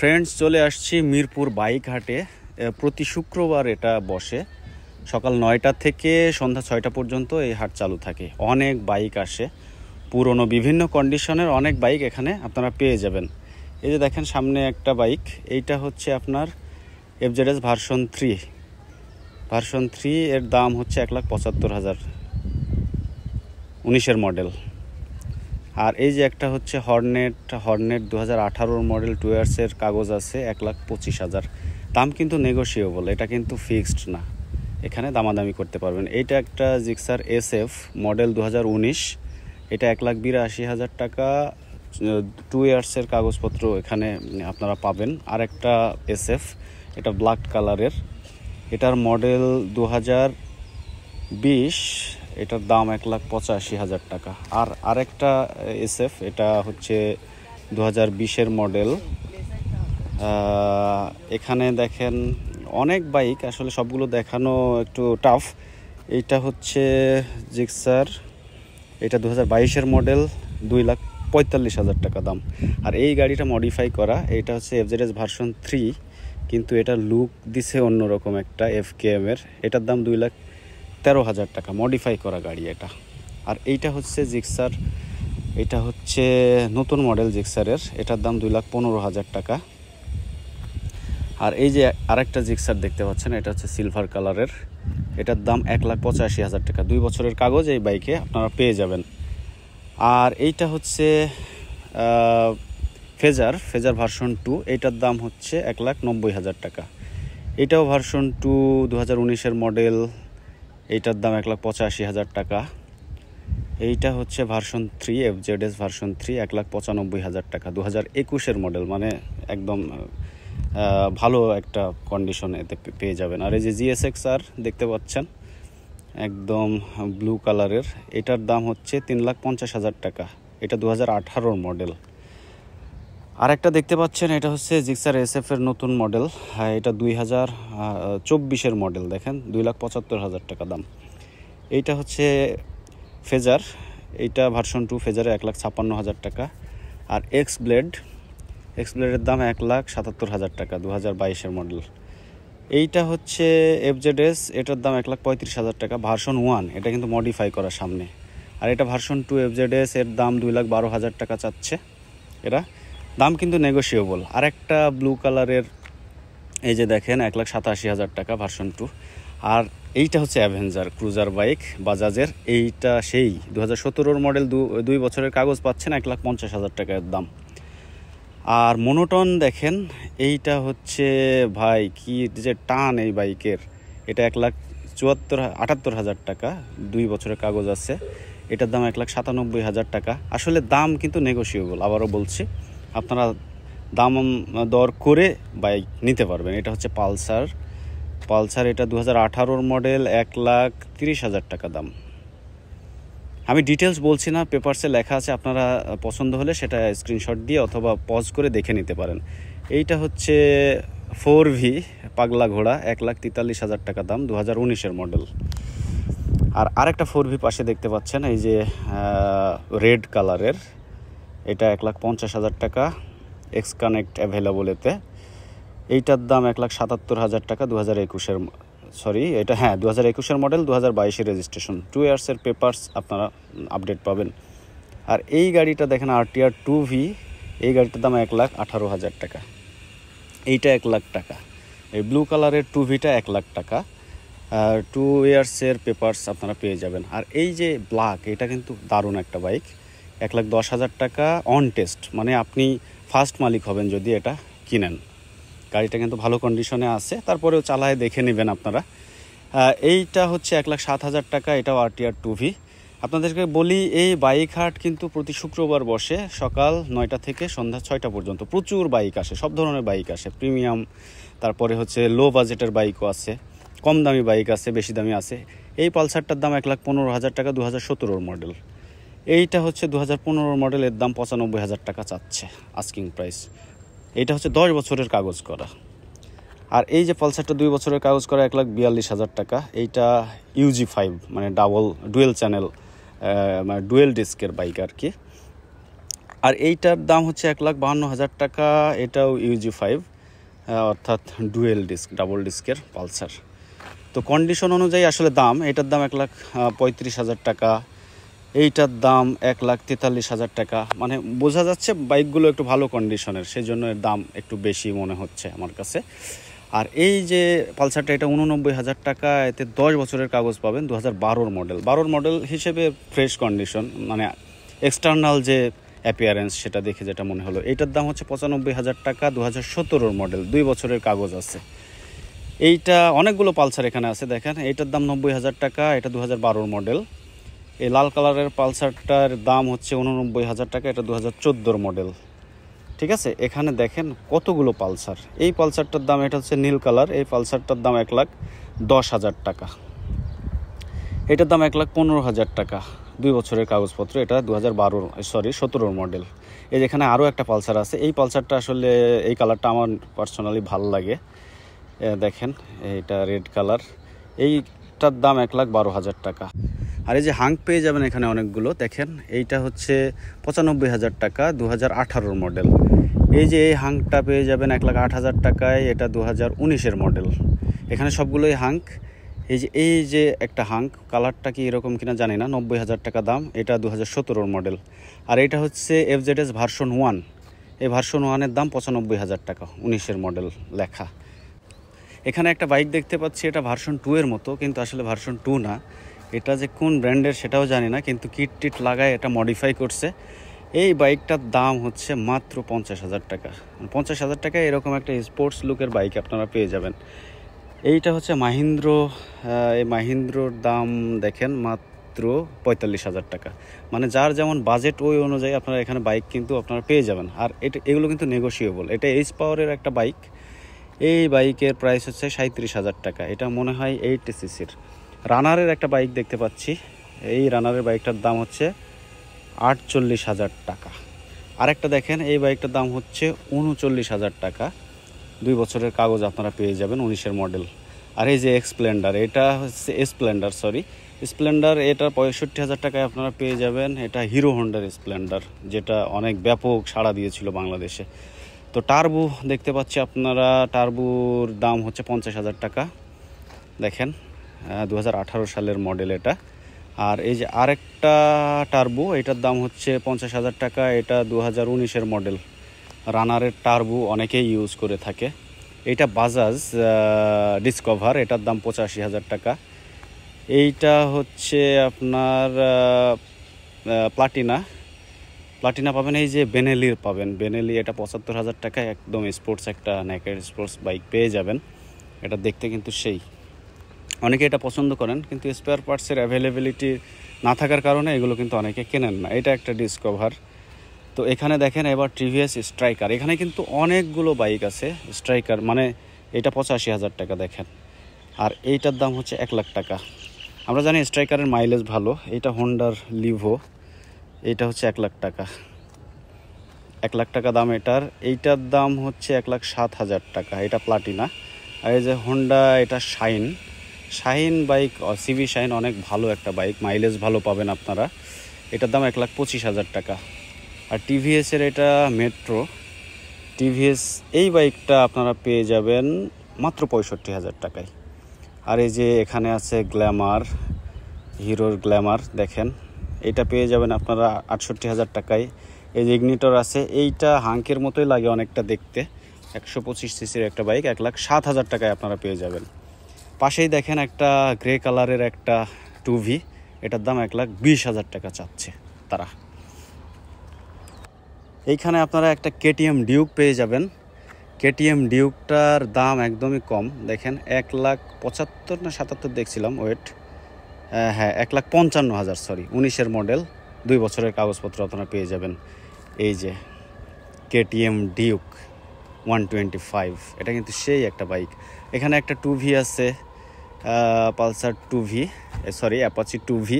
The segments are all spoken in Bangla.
ফ্রেন্ডস চলে আসছি মিরপুর বাইক হাটে প্রতি শুক্রবার এটা বসে সকাল নয়টা থেকে সন্ধ্যা ছয়টা পর্যন্ত এই হাট চালু থাকে অনেক বাইক আসে পুরনো বিভিন্ন কন্ডিশনের অনেক বাইক এখানে আপনারা পেয়ে যাবেন এই যে দেখেন সামনে একটা বাইক এইটা হচ্ছে আপনার FZS version three version three এর দাম হচ্ছে এক লাখ পঁচাত্তর হাজার উনিশের মডেল আর এই যে একটা হচ্ছে হর্নেট হর্নেট দু হাজার আঠারোর মডেল ইয়ার্সের কাগজ আছে এক লাখ পঁচিশ হাজার দাম কিন্তু নেগোসিয়েবল এটা কিন্তু ফিক্সড না এখানে দামাদামি করতে পারবেন এইটা একটা জিক্সার এস এফ মডেল দু হাজার উনিশ এটা এক লাখ বিরাশি হাজার টাকা টু ইয়ার্সের কাগজপত্র এখানে আপনারা পাবেন আর একটা এস এফ এটা ব্ল্যাক কালারের এটার মডেল দু হাজার বিশ এটার দাম এক লাখ পঁচাশি হাজার টাকা আর আরেকটা এফ এটা হচ্ছে দু হাজার বিশের মডেল এখানে দেখেন অনেক বাইক আসলে সবগুলো দেখানো একটু টাফ এইটা হচ্ছে জিক্সার এটা দু হাজার বাইশের মডেল দুই লাখ পঁয়তাল্লিশ হাজার টাকা দাম আর এই গাড়িটা মডিফাই করা এটা হচ্ছে এফজেডএস ভার্সন থ্রি কিন্তু এটা লুক দিছে অন্যরকম একটা এফ কে এমের এটার দাম দুই লাখ তেরো হাজার টাকা মডিফাই করা গাড়ি এটা আর এইটা হচ্ছে জিক্সার এটা হচ্ছে নতুন মডেল জিক্সারের এটার দাম দুই লাখ পনেরো হাজার টাকা আর এই যে আরেকটা জিক্সার দেখতে পাচ্ছেন এটা হচ্ছে সিলভার কালারের এটার দাম এক লাখ পঁচাশি হাজার টাকা দুই বছরের কাগজ এই বাইকে আপনারা পেয়ে যাবেন আর এইটা হচ্ছে ফেজার ফেজার ভার্সন টু এইটার দাম হচ্ছে এক লাখ নব্বই হাজার টাকা এটাও ভার্সন টু দু হাজার উনিশের মডেল এইটার দাম এক লাখ পঁচাশি হাজার টাকা এইটা হচ্ছে version three F Z S version three এক লাখ পঁচানব্বই হাজার টাকা দু হাজার একুশের মডেল মানে একদম ভালো একটা কন্ডিশন এতে পেয়ে যাবেন আর এই যে জিএসএক্স আর দেখতে পাচ্ছেন একদম ব্লু কালারের এটার দাম হচ্ছে তিন লাখ পঞ্চাশ হাজার টাকা এটা দু হাজার আঠারোর মডেল আর একটা দেখতে পাচ্ছেন এটা হচ্ছে জিক্সার এস এর নতুন মডেল হ্যাঁ, এটা দুই হাজার চব্বিশের মডেল দেখেন দুই লাখ পঁচাত্তর হাজার টাকা দাম এইটা হচ্ছে ফেজার এইটা ভার্সন টু ফেজারে এক লাখ ছাপ্পান্ন হাজার টাকা আর এক্স ব্লেড এক্স ব্লেডের দাম এক লাখ সাতাত্তর হাজার টাকা দু হাজার বাইশের মডেল এইটা হচ্ছে এফজেডএস এটার দাম এক লাখ পঁয়ত্রিশ হাজার টাকা ভার্সন ওয়ান এটা কিন্তু মডিফাই করা সামনে আর এটা ভার্সন টু এফজেডএস এর দাম দুই লাখ বারো হাজার টাকা চাচ্ছে এরা দাম কিন্তু নেগোসিয়েবল আর একটা ব্লু কালারের এই যে দেখেন এক লাখ সাতাশি হাজার টাকা ভার্সন টু আর এইটা হচ্ছে অ্যাভেঞ্জার ক্রুজার বাইক বাজাজের এইটা সেই দু হাজার সতেরোর মডেল দুই বছরের কাগজ পাচ্ছেন এক লাখ পঞ্চাশ হাজার টাকার দাম আর মোনোটন দেখেন এইটা হচ্ছে ভাই কি যে টান এই বাইকের এটা এক লাখ চুয়াত্তর আটাত্তর হাজার টাকা দুই বছরের কাগজ আছে এটার দাম এক লাখ সাতানব্বই হাজার টাকা আসলে দাম কিন্তু নেগোসিয়েবল আবারও বলছি আপনারা দাম দর করে বাইক নিতে পারবেন এটা হচ্ছে পালসার পালসার এটা দু হাজার মডেল এক লাখ তিরিশ হাজার টাকা দাম আমি ডিটেলস বলছি না পেপারসে লেখা আছে আপনারা পছন্দ হলে সেটা স্ক্রিনশট দিয়ে অথবা পজ করে দেখে নিতে পারেন এইটা হচ্ছে ফোর ভি পাগলা ঘোড়া এক লাখ তেতাল্লিশ হাজার টাকা দাম দু হাজার উনিশের মডেল আর আরেকটা ফোর ভি পাশে দেখতে পাচ্ছেন এই যে রেড কালারের এটা এক লাখ পঞ্চাশ হাজার টাকা এক্স কানেক্ট অ্যাভেলেবল এতে এইটার দাম এক লাখ সাতাত্তর হাজার টাকা দু হাজার একুশের সরি এটা হ্যাঁ দু হাজার একুশের মডেল দু হাজার বাইশে রেজিস্ট্রেশন টু ইয়ার্সের পেপার্স আপনারা আপডেট পাবেন আর এই গাড়িটা দেখেন আরটিআর টু ভি এই গাড়িটার দাম এক লাখ আঠারো হাজার টাকা এইটা এক লাখ টাকা এই ব্লু কালারের টু ভিটা এক লাখ টাকা আর টু ইয়ার্সের পেপার্স আপনারা পেয়ে যাবেন আর এই যে ব্ল্যাক এটা কিন্তু দারুণ একটা বাইক এক লাখ দশ হাজার টাকা অন টেস্ট মানে আপনি ফার্স্ট মালিক হবেন যদি এটা কিনেন গাড়িটা কিন্তু ভালো কন্ডিশনে আছে তারপরেও চালায় দেখে নেবেন আপনারা এইটা হচ্ছে এক লাখ সাত হাজার টাকা এটাও আরটিআর টু ভি আপনাদেরকে বলি এই বাইক হাট কিন্তু প্রতি শুক্রবার বসে সকাল নয়টা থেকে সন্ধ্যা ছয়টা পর্যন্ত প্রচুর বাইক আসে সব ধরনের বাইক আসে প্রিমিয়াম তারপরে হচ্ছে লো বাজেটের বাইকও আছে কম দামি বাইক আছে বেশি দামি আছে এই পালসারটার দাম এক লাখ পনেরো হাজার টাকা দু হাজার সতেরোর মডেল এইটা হচ্ছে দু হাজার মডেলের দাম পঁচানব্বই হাজার টাকা চাচ্ছে আস্কিং প্রাইস এইটা হচ্ছে দশ বছরের কাগজ করা আর এই যে পালসারটা দুই বছরের কাগজ করা এক লাখ বিয়াল্লিশ হাজার টাকা এইটা ইউজি ফাইভ মানে ডাবল ডুয়েল চ্যানেল মানে ডুয়েল ডিস্কের বাইক আর কি আর এইটার দাম হচ্ছে এক লাখ বাহান্ন হাজার টাকা এটাও ইউজি ফাইভ অর্থাৎ ডুয়েল ডিস্ক ডাবল ডিস্কের পালসার তো কন্ডিশন অনুযায়ী আসলে দাম এটার দাম এক লাখ পঁয়ত্রিশ হাজার টাকা এইটার দাম এক লাখ তেতাল্লিশ হাজার টাকা মানে বোঝা যাচ্ছে বাইকগুলো একটু ভালো কন্ডিশনের সেই জন্য এর দাম একটু বেশি মনে হচ্ছে আমার কাছে আর এই যে পালসারটা এটা উননব্বই হাজার টাকা এতে দশ বছরের কাগজ পাবেন দু হাজার বারোর মডেল বারোর মডেল হিসেবে ফ্রেশ কন্ডিশন মানে এক্সটার্নাল যে অ্যাপিয়ারেন্স সেটা দেখে যেটা মনে হলো এইটার দাম হচ্ছে পঁচানব্বই হাজার টাকা দু হাজার সতেরোর মডেল দুই বছরের কাগজ আছে এইটা অনেকগুলো পালসার এখানে আছে দেখেন এইটার দাম নব্বই হাজার টাকা এটা দু হাজার বারোর মডেল এই লাল কালারের পালসারটার দাম হচ্ছে উননব্বই হাজার টাকা এটা দু হাজার মডেল ঠিক আছে এখানে দেখেন কতগুলো পালসার এই পালসারটার দাম এটা হচ্ছে নীল কালার এই পালসারটার দাম এক লাখ দশ হাজার টাকা এটার দাম এক লাখ পনেরো হাজার টাকা দুই বছরের কাগজপত্র এটা দু হাজার বারোর সরি সতেরোর মডেল এই যেখানে আরও একটা পালসার আছে এই পালসারটা আসলে এই কালারটা আমার পার্সোনালি ভাল লাগে দেখেন এটা রেড কালার এইটার দাম এক লাখ বারো হাজার টাকা আর এই যে হাং পেয়ে যাবেন এখানে অনেকগুলো দেখেন এইটা হচ্ছে পঁচানব্বই হাজার টাকা দু হাজার মডেল এই যে এই হাংটা পেয়ে যাবেন এক লাখ আট হাজার টাকায় এটা দু হাজার উনিশের মডেল এখানে সবগুলোই হাঙ্ক এই যে এই যে একটা হাঙ্ক কালারটা কি এরকম কিনা জানি না নব্বই হাজার টাকা দাম এটা দু হাজার সতেরোর মডেল আর এটা হচ্ছে F Z S version one এই ভার্সন ওয়ানের দাম পঁচানব্বই হাজার টাকা উনিশের মডেল লেখা এখানে একটা বাইক দেখতে পাচ্ছি এটা ভার্সন টু এর মতো কিন্তু আসলে ভার্সন টু না এটা যে কোন ব্র্যান্ডের সেটাও জানি না কিন্তু কিট টিট লাগায় এটা মডিফাই করছে এই বাইকটার দাম হচ্ছে মাত্র পঞ্চাশ হাজার টাকা মানে পঞ্চাশ হাজার টাকায় এরকম একটা স্পোর্টস লুকের বাইক আপনারা পেয়ে যাবেন এইটা হচ্ছে মাহিন্দ্র এই মাহিন্দ্রর দাম দেখেন মাত্র পঁয়তাল্লিশ হাজার টাকা মানে যার যেমন বাজেট ওই অনুযায়ী আপনারা এখানে বাইক কিন্তু আপনারা পেয়ে যাবেন আর এটা এগুলো কিন্তু নেগোসিয়েবল এটা এইচ পাওয়ারের একটা বাইক এই বাইকের প্রাইস হচ্ছে সাঁত্রিশ হাজার টাকা এটা মনে হয় এইট সিসির রানারের একটা বাইক দেখতে পাচ্ছি এই রানারের বাইকটার দাম হচ্ছে আটচল্লিশ হাজার টাকা আরেকটা দেখেন এই বাইকটার দাম হচ্ছে উনচল্লিশ হাজার টাকা দুই বছরের কাগজ আপনারা পেয়ে যাবেন উনিশের মডেল আর এই যে এক্সপ্লেন্ডার এটা হচ্ছে স্প্লেন্ডার সরি স্প্লেন্ডার এটা পঁয়ষট্টি হাজার টাকায় আপনারা পেয়ে যাবেন এটা হিরো হন্ডার স্প্লেন্ডার যেটা অনেক ব্যাপক সাড়া দিয়েছিল বাংলাদেশে তো টার্বু দেখতে পাচ্ছি আপনারা টার্বুর দাম হচ্ছে পঞ্চাশ হাজার টাকা দেখেন হ্যাঁ, দু সালের মডেল এটা আর এই যে আরেকটা টার্বু এটার দাম হচ্ছে পঞ্চাশ হাজার টাকা এটা দু হাজার উনিশের মডেল রানারের টার্বু অনেকেই ইউজ করে থাকে এটা বাজাজ ডিসকভার এটার দাম পঁচাশি হাজার টাকা এইটা হচ্ছে আপনার প্লাটিনা প্লাটিনা পাবেন এই যে বেনেলির পাবেন বেনেলি এটা পঁচাত্তর হাজার টাকা একদম স্পোর্টস একটা ন্যাকের স্পোর্টস বাইক পেয়ে যাবেন এটা দেখতে কিন্তু সেই অনেকে এটা পছন্দ করেন কিন্তু স্পেয়ার পার্টসের অ্যাভেলেবিলিটি না থাকার কারণে এগুলো কিন্তু অনেকে কেনেন না এটা একটা ডিসকভার তো এখানে দেখেন এবার টিভিএস স্ট্রাইকার এখানে কিন্তু অনেকগুলো বাইক আছে স্ট্রাইকার মানে এটা পঁচাশি হাজার টাকা দেখেন আর এইটার দাম হচ্ছে এক লাখ টাকা আমরা জানি স্ট্রাইকারের মাইলেজ ভালো এটা হন্ডার লিভো এটা হচ্ছে এক লাখ টাকা এক লাখ টাকা দাম এটার এইটার দাম হচ্ছে এক লাখ সাত হাজার টাকা এটা প্লাটিনা আর এই যে হন্ডা এটা শাইন শাহিন বাইক সিভি শাহিন অনেক ভালো একটা বাইক মাইলেজ ভালো পাবেন আপনারা এটার দাম এক লাখ পঁচিশ হাজার টাকা আর টিভিএসের এটা মেট্রো টিভিএস এই বাইকটা আপনারা পেয়ে যাবেন মাত্র পঁয়ষট্টি হাজার টাকায় আর এই যে এখানে আছে গ্ল্যামার হিরোর গ্ল্যামার দেখেন এটা পেয়ে যাবেন আপনারা আটষট্টি হাজার টাকায় এই যে ইগনিটর আছে এইটা হাঙ্কের মতোই লাগে অনেকটা দেখতে একশো পঁচিশ সিসির একটা বাইক এক লাখ সাত হাজার টাকায় আপনারা পেয়ে যাবেন পাশেই দেখেন একটা গ্রে কালারের একটা টুভি এটার দাম এক লাখ বিশ হাজার টাকা চাচ্ছে তারা এইখানে আপনারা একটা কেটিএম ডিউক পেয়ে যাবেন কেটিএম ডিউকটার দাম একদমই কম দেখেন এক লাখ পঁচাত্তর না সাতাত্তর দেখছিলাম ওয়েট হ্যাঁ এক লাখ পঞ্চান্ন হাজার সরি উনিশের মডেল দুই বছরের কাগজপত্র আপনারা পেয়ে যাবেন এই যে KTM Duke one twenty five এটা কিন্তু সেই একটা বাইক এখানে একটা টুভি আছে Pulsar two V sorry Apache two V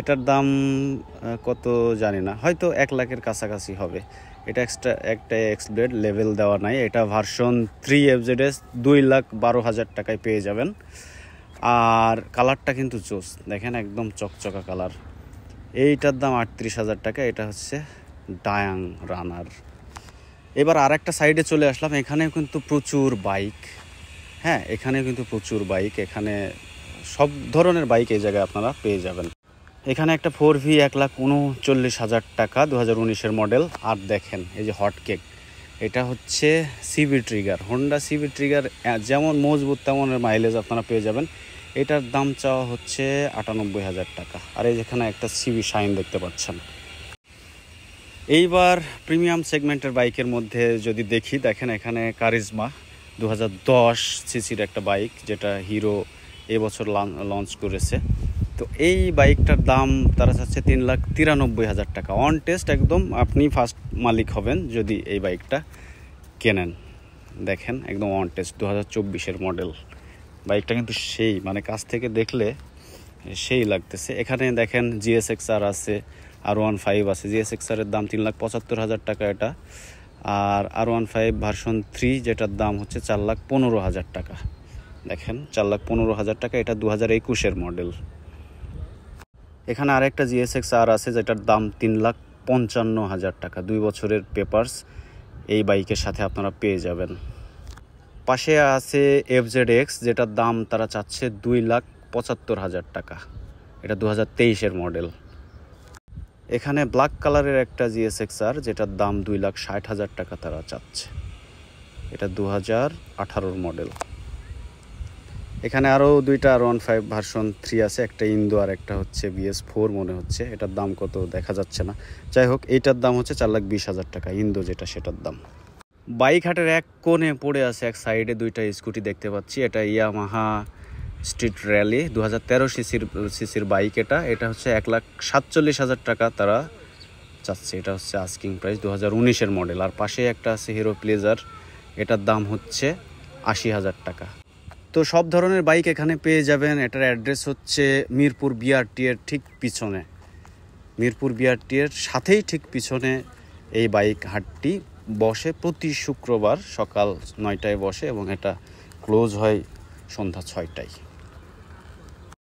এটার দাম কত জানি না হয়তো এক লাখের কাছাকাছি হবে এটা এক্সট্রা একটা এক্সপ্লেড লেভেল দেওয়া নাই এটা ভার্সন থ্রি এফজেডএস দুই লাখ বারো হাজার টাকায় পেয়ে যাবেন আর কালারটা কিন্তু চোস দেখেন একদম চকচকা কালার এইটার দাম আটত্রিশ হাজার টাকা এটা হচ্ছে ডায়াং রানার এবার আর একটা সাইডে চলে আসলাম এখানেও কিন্তু প্রচুর বাইক হ্যাঁ এখানে কিন্তু প্রচুর বাইক এখানে সব ধরনের বাইক এই জায়গায় আপনারা পেয়ে যাবেন এখানে একটা ফোর ভি এক লাখ উনচল্লিশ হাজার টাকা দু হাজার উনিশের মডেল আর দেখেন এই যে হট কেক এটা হচ্ছে CB trigger Honda CB trigger যেমন মজবুত তেমন মাইলেজ আপনারা পেয়ে যাবেন এটার দাম চাওয়া হচ্ছে আটানব্বই হাজার টাকা আর এই যেখানে একটা সিবি শাইন দেখতে পাচ্ছেন এইবার প্রিমিয়াম সেগমেন্টের বাইকের মধ্যে যদি দেখি দেখেন এখানে কারিজমা দু সিসির একটা বাইক যেটা হিরো এবছর লঞ্চ করেছে তো এই বাইকটার দাম তারা চাচ্ছে তিন লাখ তিরানব্বই হাজার টাকা অন টেস্ট একদম আপনি ফার্স্ট মালিক হবেন যদি এই বাইকটা কেনেন দেখেন একদম অন টেস্ট দু হাজার চব্বিশের মডেল বাইকটা কিন্তু সেই মানে কাছ থেকে দেখলে সেই লাগতেছে এখানে দেখেন জিএসএক্স আর আছে আর ওয়ান ফাইভ আছে জিএসএক্স আরের দাম তিন লাখ পঁচাত্তর হাজার টাকা এটা আর R one five version three যেটার দাম হচ্ছে চার লাখ পনেরো হাজার টাকা দেখেন চার লাখ পনেরো হাজার টাকা এটা দু হাজার একুশের মডেল এখানে আরেকটা জিএসএক্স আর আছে যেটার দাম তিন লাখ পঞ্চান্ন হাজার টাকা দুই বছরের পেপার্স এই বাইকের সাথে আপনারা পেয়ে যাবেন পাশে আছে এফজেড এক্স যেটার দাম তারা চাচ্ছে দুই লাখ পঁচাত্তর হাজার টাকা এটা দু হাজার তেইশের মডেল এখানে ব্ল্যাক কালারের একটা আর যেটার দাম দুই লাখ ষাট হাজার টাকা তারা চাচ্ছে এটা দু হাজার আঠারোর মডেল এখানে আরও দুইটা R one five version three আছে একটা ইন্দো আর একটা হচ্ছে বিএস ফোর মনে হচ্ছে এটার দাম কত দেখা যাচ্ছে না যাই হোক এইটার দাম হচ্ছে চার লাখ বিশ হাজার টাকা ইন্দো যেটা সেটার দাম বাইক হাটের এক কোণে পড়ে আছে এক সাইডে দুইটা স্কুটি দেখতে পাচ্ছি এটা ইয়ামাহা স্ট্রিট র্যালি দু হাজার তেরো সিসির সিসির বাইক এটা এটা হচ্ছে এক লাখ সাতচল্লিশ হাজার টাকা তারা চাচ্ছে এটা হচ্ছে আস্কিং প্রাইস দু হাজার উনিশের মডেল আর পাশে একটা আছে হিরো প্লেজার এটার দাম হচ্ছে আশি হাজার টাকা তো সব ধরনের বাইক এখানে পেয়ে যাবেন এটার অ্যাড্রেস হচ্ছে মিরপুর বিআরটি এর ঠিক পিছনে মিরপুর বিআরটি এর সাথেই ঠিক পিছনে এই বাইক হাটটি বসে প্রতি শুক্রবার সকাল নয়টায় বসে এবং এটা ক্লোজ হয় সন্ধ্যা ছয়টায়